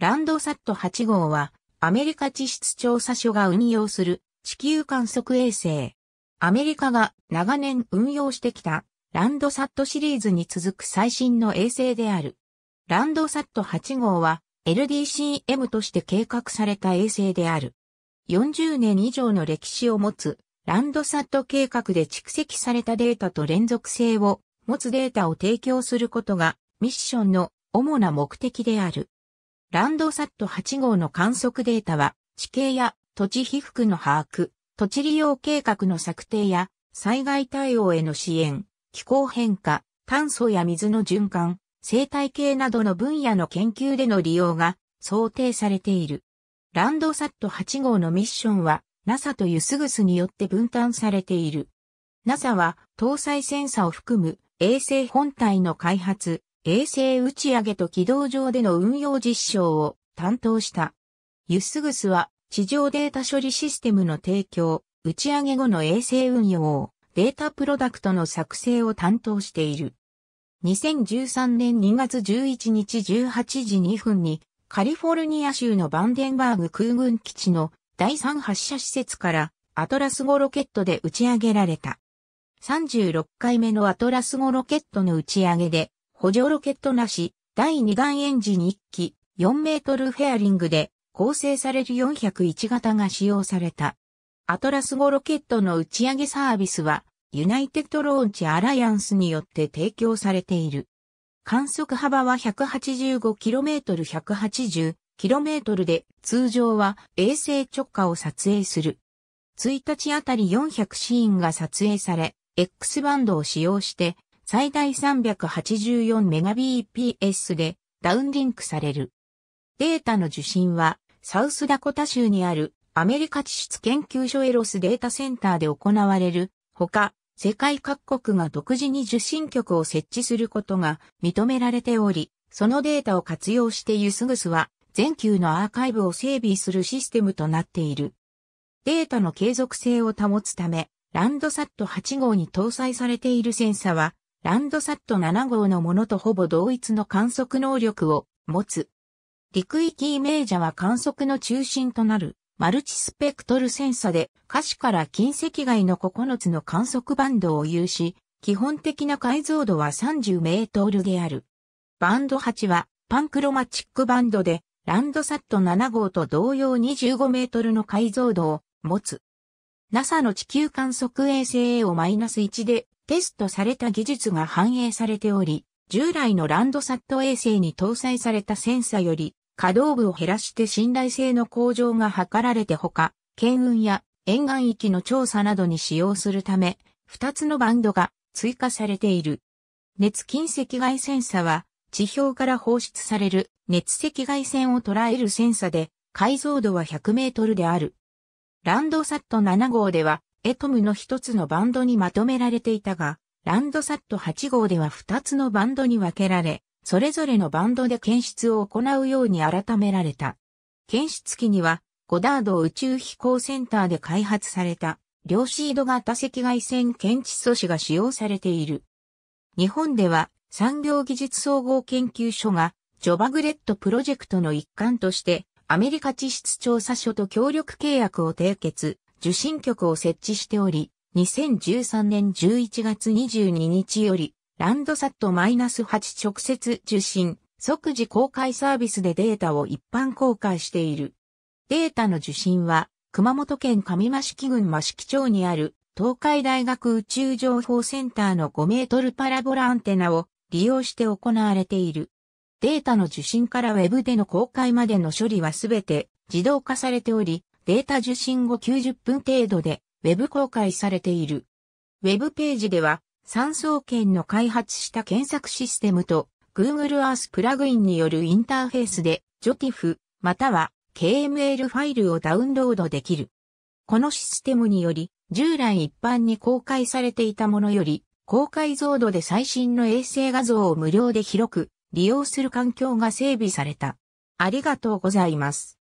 ランドサット8号は、アメリカ地質調査所が運用する地球観測衛星。アメリカが長年運用してきたランドサットシリーズに続く最新の衛星である。ランドサット8号は LDCM として計画された衛星である。40年以上の歴史を持つランドサット計画で蓄積されたデータと連続性を持つデータを提供することがミッションの主な目的である。ランドサット8号の観測データは、地形や土地被覆の把握、土地利用計画の策定や、災害対応への支援、気候変化、炭素や水の循環、生態系などの分野の研究での利用が想定されている。ランドサット8号のミッションは NASA というスグスによって分担されている。NASA は搭載センサを含む衛星本体の開発、衛星打ち上げと軌道上での運用実証を担当した。ユスグスは地上データ処理システムの提供、打ち上げ後の衛星運用、データプロダクトの作成を担当している。2013年2月11日18時2分にカリフォルニア州のバンデンバーグ空軍基地の第3発射施設からアトラス5ロケットで打ち上げられた。36回目のアトラス5ロケットの打ち上げで補助ロケットなし、第2弾エンジン1機、4メートルフェアリングで構成される401型が使用された。アトラス5ロケットの打ち上げサービスは、ユナイテッドローンチアライアンスによって提供されている。観測幅は 185km180km で、通常は衛星直下を撮影する。1日あたり400シーンが撮影され、X バンドを使用して最大 384Mbps でダウンリンクされる。データの受信は、サウスダコタ州にあるアメリカ地質研究所エロスデータセンターで行われるほか、世界各国が独自に受信局を設置することが認められており、そのデータを活用してユスグスは全球のアーカイブを整備するシステムとなっている。データの継続性を保つため、ランドサット8号に搭載されているセンサはランドサット7号のものとほぼ同一の観測能力を持つ。陸域イメージャは観測の中心となるマルチスペクトルセンサで可視から近赤外の9つの観測バンドを有し、基本的な解像度は30メートルである。バンド8はパンクロマチックバンドでランドサット7号と同様25メートルの解像度を持つ。NASA の地球観測衛星 A をマイナス1でテストされた技術が反映されており、従来のランドサット衛星に搭載されたセンサより可動部を減らして信頼性の向上が図られてほか、検運や沿岸域の調査などに使用するため、2つのバンドが追加されている。熱近赤外センサは、地表から放出される熱赤外線を捉えるセンサで、解像度は100メートルである。ランドサット7号では、エトムの一つのバンドにまとめられていたが、ランドサット8号では二つのバンドに分けられ、それぞれのバンドで検出を行うように改められた。検出機には、ゴダード宇宙飛行センターで開発された、量子移ド型赤外線検知素子が使用されている。日本では、産業技術総合研究所が、ジョバグレットプロジェクトの一環として、アメリカ地質調査所と協力契約を締結、受信局を設置しており、2013年11月22日より、ランドサット -8 直接受信、即時公開サービスでデータを一般公開している。データの受信は、熊本県上益城郡益城町にある東海大学宇宙情報センターの5メートルパラボラアンテナを利用して行われている。データの受信から Web での公開までの処理はすべて自動化されており、データ受信後90分程度で Web 公開されている。Web ページでは、産総研の開発した検索システムと Google Earth プラグインによるインターフェースで JOTIF または KML ファイルをダウンロードできる。このシステムにより、従来一般に公開されていたものより、高解像度で最新の衛星画像を無料で広く利用する環境が整備された。ありがとうございます。